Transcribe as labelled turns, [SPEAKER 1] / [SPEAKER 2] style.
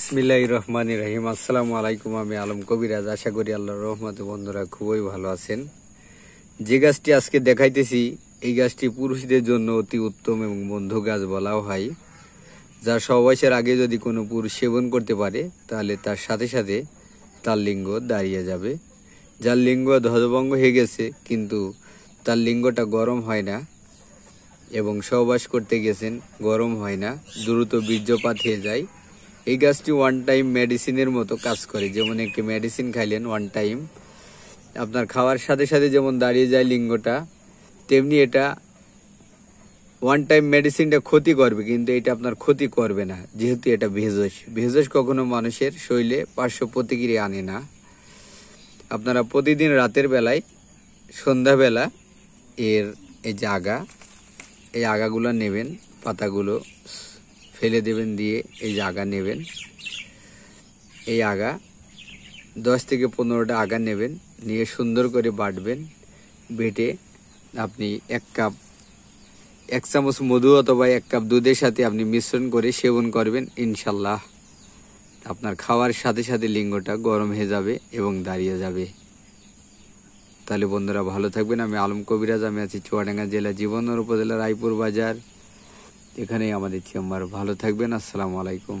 [SPEAKER 1] ইসমিল্লাহ রহমান রহিম আসসালামু আলাইকুম আমি আলম কবিরাজ আশা করি আল্লাহ রহমত বন্ধুরা খুবই ভালো আছেন যে গাছটি আজকে দেখাইতেছি এই গাছটি পুরুষদের জন্য অতি উত্তম এবং বন্ধু গাছ বলাও হয় যা সবয়সের আগে যদি কোনো পুরুষ সেবন করতে পারে তাহলে তার সাথে সাথে তার লিঙ্গ দাঁড়িয়ে যাবে যার লিঙ্গ ধ্বজভঙ্গ হয়ে গেছে কিন্তু তার লিঙ্গটা গরম হয় না এবং সহবাস করতে গেছেন গরম হয় না দ্রুত বীর্যপাত হয়ে যায় এই গাছটি ওয়ান টাইম মেডিসিনের মতো কাজ করে যেমন একটি মেডিসিন খাইলেন ওয়ান টাইম আপনার খাওয়ার সাথে সাথে যেমন দাঁড়িয়ে যায় লিঙ্গটা তেমনি এটা ওয়ান টাইম মেডিসিনটা ক্ষতি করবে কিন্তু এটা আপনার ক্ষতি করবে না যেহেতু এটা ভেজস ভেজস কখনো মানুষের শৈলে পার্শ্ব প্রতিক্রিয়া আনে না আপনারা প্রতিদিন রাতের বেলায় সন্ধ্যাবেলা এর এই যে আগা এই আগাগুলো নেবেন পাতাগুলো ফেলে দেবেন দিয়ে এই যে আগা নেবেন এই আগা দশ থেকে পনেরোটা আগা নেবেন নিয়ে সুন্দর করে বাটবেন বেটে আপনি এক কাপ এক চামচ মধু অথবা এক কাপ দুধের সাথে আপনি মিশ্রণ করে সেবন করবেন ইনশাল্লাহ আপনার খাওয়ার সাথে সাথে লিঙ্গটা গরম হয়ে যাবে এবং দাঁড়িয়ে যাবে তাহলে বন্ধুরা ভালো থাকবেন আমি আলম কবিরাজ আমি আছি চুয়াডাঙ্গা জেলা জীবন উপজেলা রায়পুর বাজার এখানেই আমাদের চেম্বার ভালো থাকবেন আসসালামু আলাইকুম